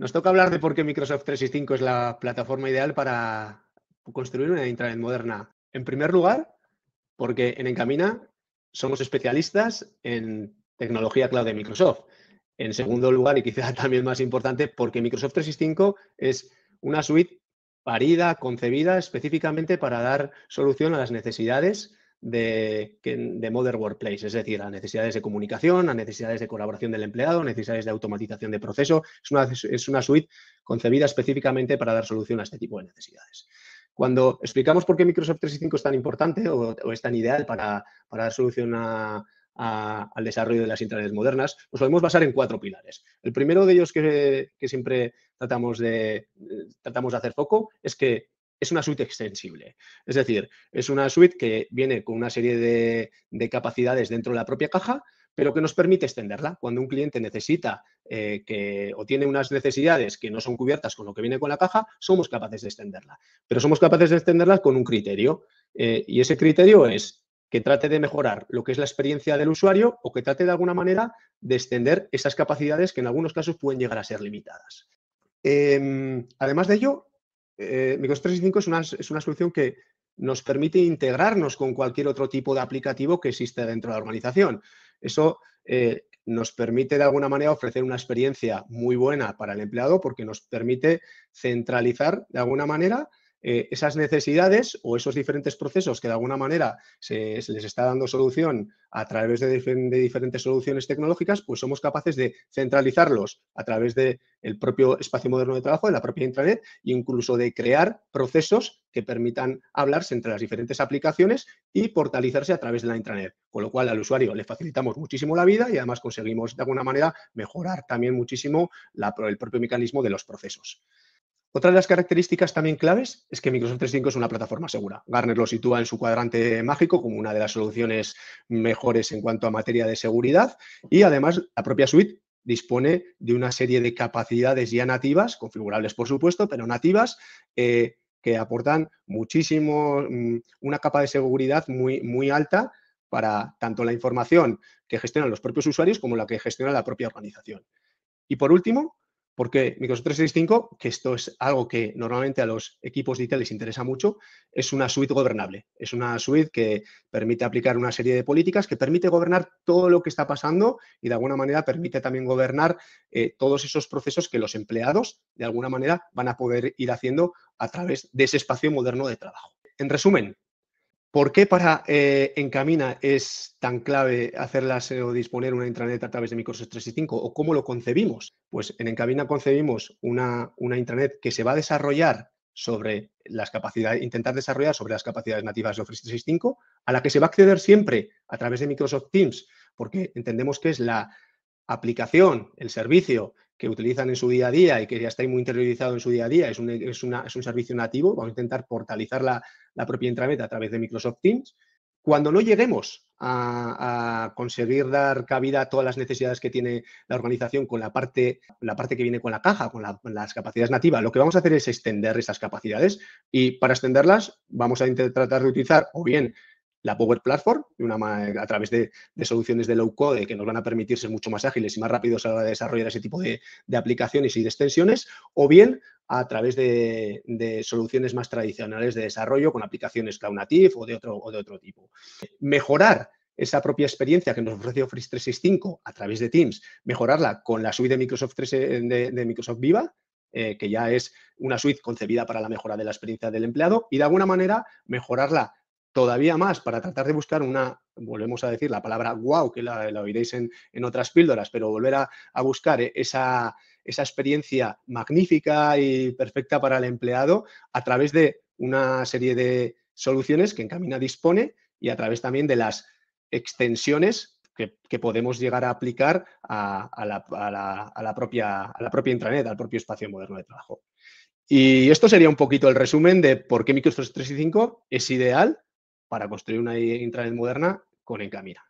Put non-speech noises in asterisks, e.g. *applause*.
Nos toca hablar de por qué Microsoft 365 es la plataforma ideal para construir una intranet moderna. En primer lugar, porque en Encamina somos especialistas en tecnología cloud de Microsoft. En segundo lugar, y quizá *laughs* también más importante, porque Microsoft 365 es una suite parida, concebida específicamente para dar solución a las necesidades de, de Modern Workplace, es decir, a necesidades de comunicación, a necesidades de colaboración del empleado, necesidades de automatización de proceso. Es una, suite concebida específicamente para dar solución a este tipo de necesidades. Cuando explicamos por qué Microsoft 365 es tan importante o, es tan ideal para, para dar solución al desarrollo de las intranets modernas, nos podemos basar en cuatro pilares. El primero de ellos que, siempre tratamos de, tratamos de hacer foco es que es una suite extensible. Es decir, es una suite que viene con una serie de, capacidades dentro de la propia caja, pero que nos permite extenderla. Cuando un cliente necesita eh, que, o tiene unas necesidades que no son cubiertas con lo que viene con la caja, somos capaces de extenderla. Pero somos capaces de extenderla con un criterio. Eh, y ese criterio es que trate de mejorar lo que es la experiencia del usuario o que trate de alguna manera de extender esas capacidades que en algunos casos pueden llegar a ser limitadas. Em, además de ello, eh, Microsoft 365 es una, es una solución que nos permite integrarnos con cualquier otro tipo de aplicativo que existe dentro de la organización. Eso eh, nos permite de alguna manera ofrecer una experiencia muy buena para el empleado porque nos permite centralizar de alguna manera eh, esas necesidades o esos diferentes procesos que de alguna manera se, les está dando solución a través de, diferentes soluciones tecnológicas, pues somos capaces de centralizarlos a través del propio espacio moderno de trabajo, de la propia intranet, e incluso de crear procesos que permitan hablarse entre las diferentes aplicaciones y portalizarse a través de la intranet. Con lo cual al usuario le facilitamos muchísimo la vida y además conseguimos de alguna manera mejorar también muchísimo el propio mecanismo de los procesos. Otra de las características también claves es que Microsoft 365 es una plataforma segura. Garner lo sitúa en su cuadrante mágico como una de las soluciones mejores en cuanto a materia de seguridad y además la propia suite dispone de una serie de capacidades ya nativas, configurables por supuesto, pero nativas, eh, que aportan muchísimo, mm, una capa de seguridad muy, muy alta para tanto la información que gestionan los propios usuarios como la que gestiona la propia organización. Y por último, porque Microsoft 365, que esto es algo que normalmente a los equipos de les interesa mucho, es una suite gobernable. Es una suite que permite aplicar una serie de políticas, que permite gobernar todo lo que está pasando y de alguna manera permite también gobernar eh, todos esos procesos que los empleados de alguna manera van a poder ir haciendo a través de ese espacio moderno de trabajo. En resumen, ¿Por qué para eh, Encamina es tan clave hacerlas e o disponer una intranet a través de Microsoft 365? ¿O cómo lo concebimos? Pues en Encamina concebimos una, una intranet que se va a desarrollar sobre las capacidades, intentar desarrollar sobre las capacidades nativas de Office 365, a la que se va a acceder siempre a través de Microsoft Teams, porque entendemos que es la aplicación, el servicio que utilizan en su día a día y que ya está muy interiorizado en su día a día, es un, servicio nativo, vamos a intentar portalizar la, propia intranet a través de Microsoft Teams. Cuando no lleguemos a, conseguir dar cabida a todas las necesidades que tiene la organización con la parte, la parte que viene con la caja, con, con las capacidades nativas, lo que vamos a hacer es extender esas capacidades y para extenderlas vamos a tratar de utilizar o bien la Power Platform, una, a través de, soluciones de low code que nos van a permitir ser mucho más ágiles y más rápidos a la hora de desarrollar ese tipo de, aplicaciones y de extensiones, o bien a través de, soluciones más tradicionales de desarrollo con aplicaciones cloud native o de otro, de otro tipo. Mejorar esa propia experiencia que nos ofrece Office 365 a través de Teams, mejorarla con la suite de Microsoft, de, Microsoft Viva, eh, que ya es una suite concebida para la mejora de la experiencia del empleado, y de alguna manera mejorarla todavía más para tratar de buscar una, volvemos a decir la palabra wow, que la, oiréis en, otras píldoras, pero volver a, buscar e, esa, experiencia magnífica y perfecta para el empleado a través de una serie de soluciones que Encamina dispone y a través también de las extensiones que, podemos llegar a aplicar a, la, propia, a, la, propia, intranet, al propio espacio moderno de trabajo. Y esto sería un poquito el resumen de por qué Microsoft 365 es ideal para construir una intranet moderna con Encamina.